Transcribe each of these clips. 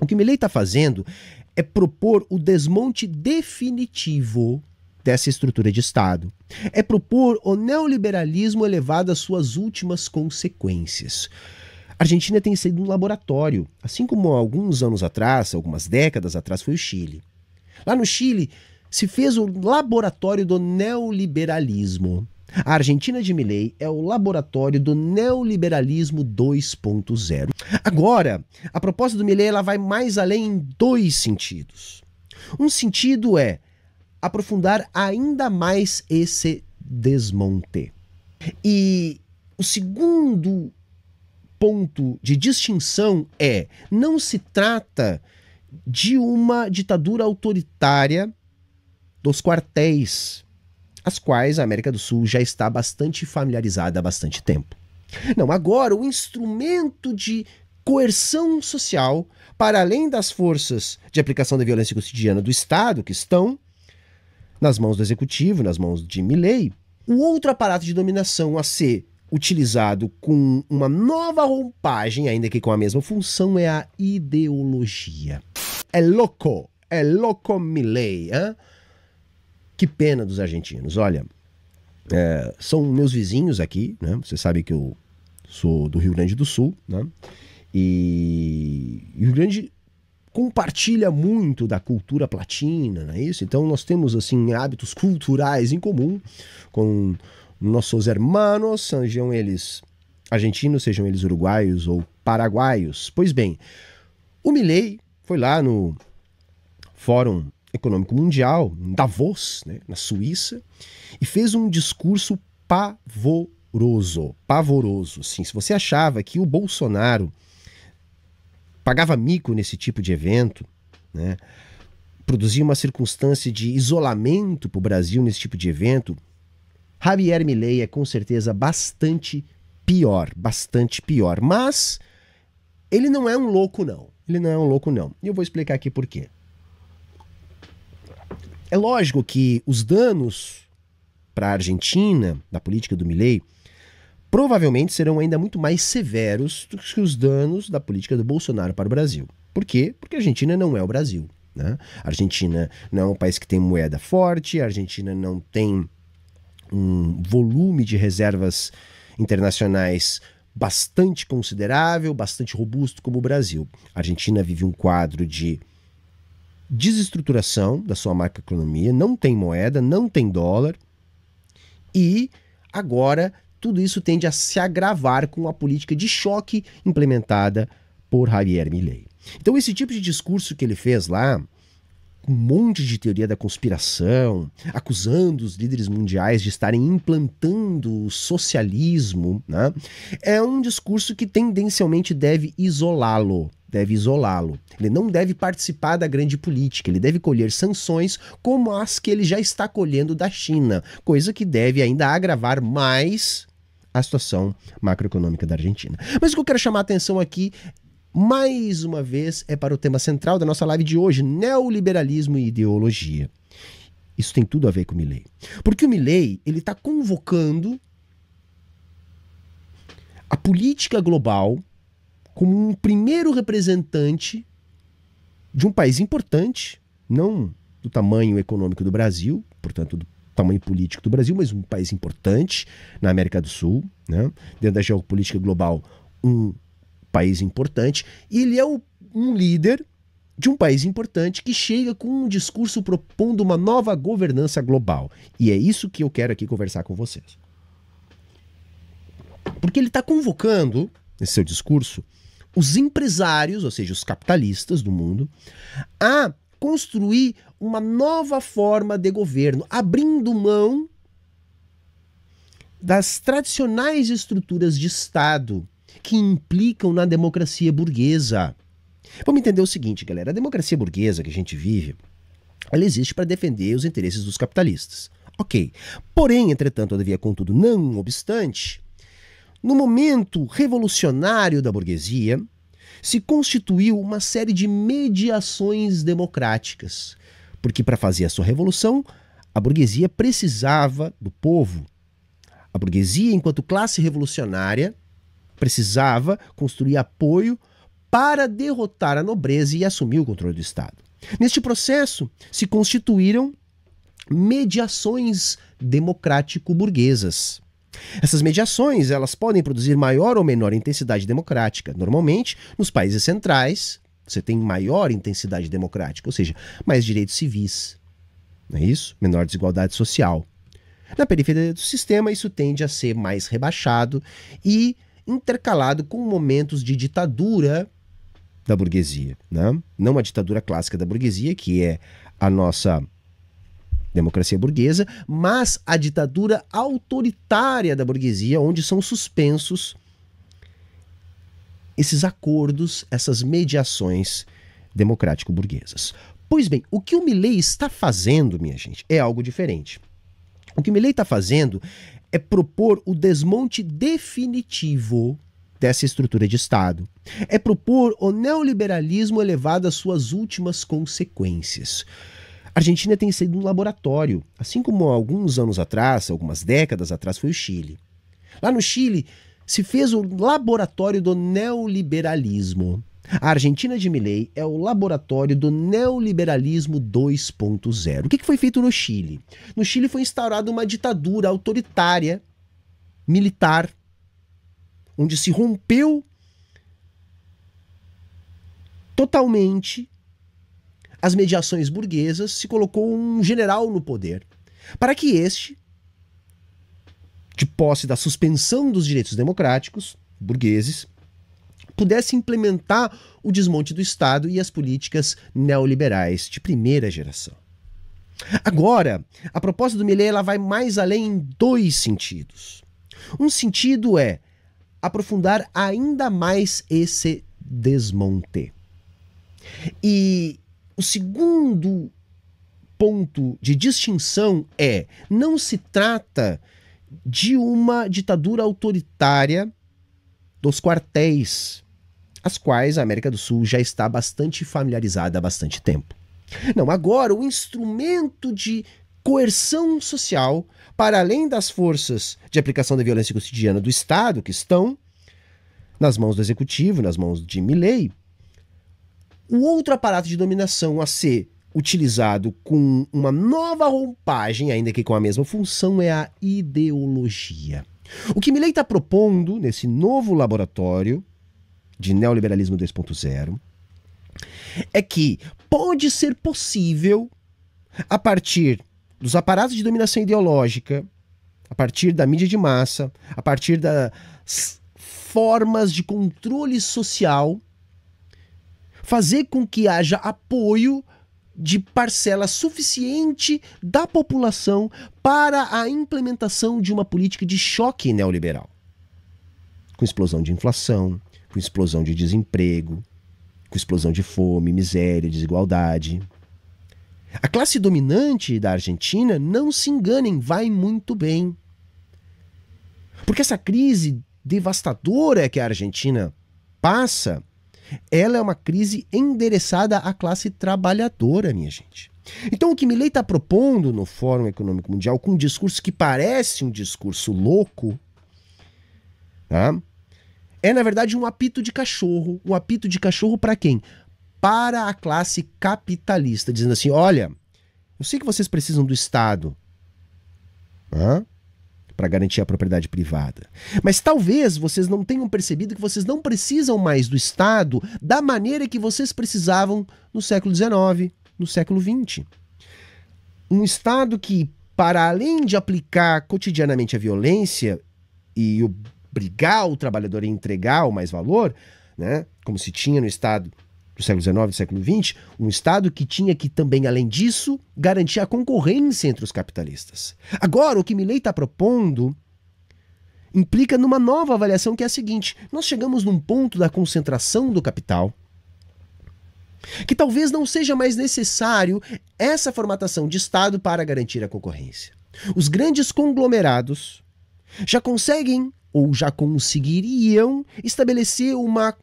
O que Milley está fazendo é propor o desmonte definitivo dessa estrutura de Estado. É propor o neoliberalismo elevado às suas últimas consequências. A Argentina tem sido um laboratório, assim como alguns anos atrás, algumas décadas atrás, foi o Chile. Lá no Chile, se fez o laboratório do neoliberalismo. A Argentina de Milley é o laboratório do neoliberalismo 2.0. Agora, a proposta do Milley ela vai mais além em dois sentidos. Um sentido é aprofundar ainda mais esse desmonte. E o segundo ponto de distinção é: não se trata de uma ditadura autoritária dos quartéis as quais a América do Sul já está bastante familiarizada há bastante tempo. Não, agora o instrumento de coerção social, para além das forças de aplicação da violência cotidiana do Estado, que estão nas mãos do executivo, nas mãos de Milley, o outro aparato de dominação a ser utilizado com uma nova roupagem, ainda que com a mesma função, é a ideologia. É louco, é louco Milley, hein? Que pena dos argentinos. Olha, é, são meus vizinhos aqui, né? Você sabe que eu sou do Rio Grande do Sul, né? E, o Rio Grande compartilha muito da cultura platina, não é isso? Então nós temos assim hábitos culturais em comum com nossos hermanos, sejam eles argentinos, sejam eles uruguaios ou paraguaios. Pois bem, o Milley foi lá no Fórum Econômico Mundial, em Davos, né, na Suíça, e fez um discurso pavoroso, pavoroso. Sim, se você achava que o Bolsonaro pagava mico nesse tipo de evento, né, produzia uma circunstância de isolamento para o Brasil nesse tipo de evento, Javier Milei é com certeza bastante pior, bastante pior. Mas ele não é um louco não. Ele não é um louco não. E eu vou explicar aqui por quê. É lógico que os danos para a Argentina, da política do Milley, provavelmente serão ainda muito mais severos do que os danos da política do Bolsonaro para o Brasil. Por quê? Porque a Argentina não é o Brasil. Né? A Argentina não é um país que tem moeda forte, a Argentina não tem um volume de reservas internacionais bastante considerável, bastante robusto como o Brasil. A Argentina vive um quadro de desestruturação da sua macroeconomia, não tem moeda, não tem dólar, e agora tudo isso tende a se agravar com a política de choque implementada por Javier Milei. Então esse tipo de discurso que ele fez lá, um monte de teoria da conspiração, acusando os líderes mundiais de estarem implantando o socialismo, né? é um discurso que tendencialmente deve isolá-lo deve isolá-lo. Ele não deve participar da grande política, ele deve colher sanções como as que ele já está colhendo da China, coisa que deve ainda agravar mais a situação macroeconômica da Argentina. Mas o que eu quero chamar a atenção aqui mais uma vez é para o tema central da nossa live de hoje: neoliberalismo e ideologia. Isso tem tudo a ver com o Milley. Porque o Milley, ele está convocando a política global como um primeiro representante de um país importante, não do tamanho econômico do Brasil, portanto, do tamanho político do Brasil, mas um país importante na América do Sul, né? dentro da geopolítica global, um país importante. E ele é o, um líder de um país importante que chega com um discurso propondo uma nova governança global. E é isso que eu quero aqui conversar com vocês. Porque ele está convocando, nesse seu discurso, os empresários, ou seja, os capitalistas do mundo, a construir uma nova forma de governo, abrindo mão das tradicionais estruturas de Estado que implicam na democracia burguesa. Vamos entender o seguinte, galera: a democracia burguesa que a gente vive, ela existe para defender os interesses dos capitalistas. Ok. Porém, entretanto, todavia, contudo, não obstante, no momento revolucionário da burguesia, se constituiu uma série de mediações democráticas, porque para fazer a sua revolução, a burguesia precisava do povo. A burguesia, enquanto classe revolucionária, precisava construir apoio para derrotar a nobreza e assumir o controle do Estado. Neste processo, se constituíram mediações democrático-burguesas. Essas mediações, elas podem produzir maior ou menor intensidade democrática. Normalmente, nos países centrais, você tem maior intensidade democrática, ou seja, mais direitos civis. Não é isso? Menor desigualdade social. Na periferia do sistema, isso tende a ser mais rebaixado e intercalado com momentos de ditadura da burguesia. Né? Não a ditadura clássica da burguesia, que é a nossa democracia burguesa, mas a ditadura autoritária da burguesia, onde são suspensos esses acordos, essas mediações democrático-burguesas. Pois bem, o que o Milley está fazendo, minha gente, é algo diferente. O que o Milley está fazendo é propor o desmonte definitivo dessa estrutura de Estado. É propor o neoliberalismo elevado às suas últimas consequências. A Argentina tem sido um laboratório, assim como alguns anos atrás, algumas décadas atrás, foi o Chile. Lá no Chile, se fez o laboratório do neoliberalismo. A Argentina de Milley é o laboratório do neoliberalismo 2.0. O que foi feito no Chile? No Chile foi instaurada uma ditadura autoritária, militar, onde se rompeu totalmente as mediações burguesas, se colocou um general no poder, para que este, de posse da suspensão dos direitos democráticos burgueses, pudesse implementar o desmonte do Estado e as políticas neoliberais de primeira geração. Agora, a proposta do Millet ela vai mais além em dois sentidos. Um sentido é aprofundar ainda mais esse desmonte. E o segundo ponto de distinção é: não se trata de uma ditadura autoritária dos quartéis, as quais a América do Sul já está bastante familiarizada há bastante tempo. Não, agora o instrumento de coerção social, para além das forças de aplicação da violência cotidiana do Estado, que estão nas mãos do executivo, nas mãos de Milley, o outro aparato de dominação a ser utilizado com uma nova roupagem, ainda que com a mesma função, é a ideologia. O que Milley está propondo nesse novo laboratório de neoliberalismo 2.0 é que pode ser possível, a partir dos aparatos de dominação ideológica, a partir da mídia de massa, a partir das formas de controle social, fazer com que haja apoio de parcela suficiente da população para a implementação de uma política de choque neoliberal. Com explosão de inflação, com explosão de desemprego, com explosão de fome, miséria, desigualdade. A classe dominante da Argentina, não se enganem, vai muito bem. Porque essa crise devastadora que a Argentina passa ela é uma crise endereçada à classe trabalhadora, minha gente. Então, o que Milley está propondo no Fórum Econômico Mundial, com um discurso que parece um discurso louco, tá? é, na verdade, um apito de cachorro. Um apito de cachorro para quem? Para a classe capitalista, dizendo assim: olha, eu sei que vocês precisam do Estado. Tá? para garantir a propriedade privada. Mas talvez vocês não tenham percebido que vocês não precisam mais do Estado da maneira que vocês precisavam no século XIX, no século XX. Um Estado que, para além de aplicar cotidianamente a violência e obrigar o trabalhador a entregar o mais valor, né, como se tinha no Estado do século XIX, do século XX, um Estado que tinha que também, além disso, garantir a concorrência entre os capitalistas. Agora, o que Milley está propondo implica numa nova avaliação que é a seguinte: nós chegamos num ponto da concentração do capital que talvez não seja mais necessário essa formatação de Estado para garantir a concorrência. Os grandes conglomerados já conseguem ou já conseguiriam estabelecer uma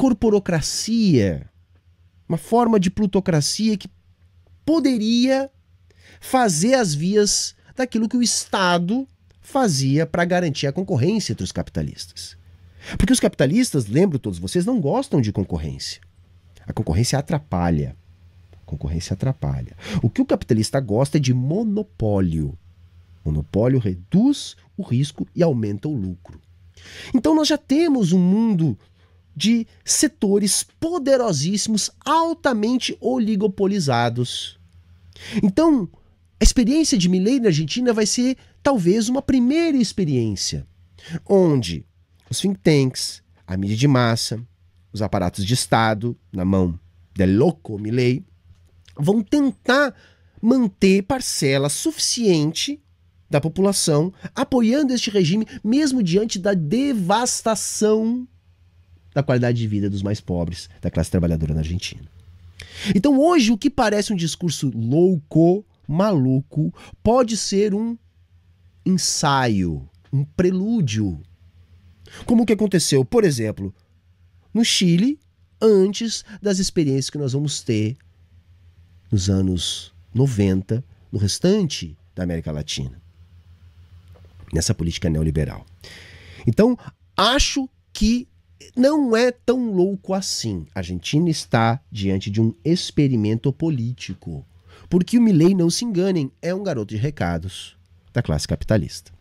corporocracia, uma forma de plutocracia que poderia fazer as vias daquilo que o Estado fazia para garantir a concorrência entre os capitalistas. Porque os capitalistas, lembro todos vocês, não gostam de concorrência. A concorrência atrapalha. A concorrência atrapalha. O que o capitalista gosta é de monopólio. Monopólio reduz o risco e aumenta o lucro. Então nós já temos um mundo de setores poderosíssimos, altamente oligopolizados. Então, a experiência de Milley na Argentina vai ser talvez uma primeira experiência, onde os think tanks, a mídia de massa, os aparatos de Estado, na mão de louco Milley, vão tentar manter parcela suficiente da população apoiando este regime, mesmo diante da devastação da qualidade de vida dos mais pobres da classe trabalhadora na Argentina. Então, hoje, o que parece um discurso louco, maluco, pode ser um ensaio, um prelúdio. Como o que aconteceu, por exemplo, no Chile, antes das experiências que nós vamos ter nos anos 90 no restante da América Latina, nessa política neoliberal. Então, acho que não é tão louco assim. A Argentina está diante de um experimento político. Porque o Milley, não se enganem, é um garoto de recados da classe capitalista.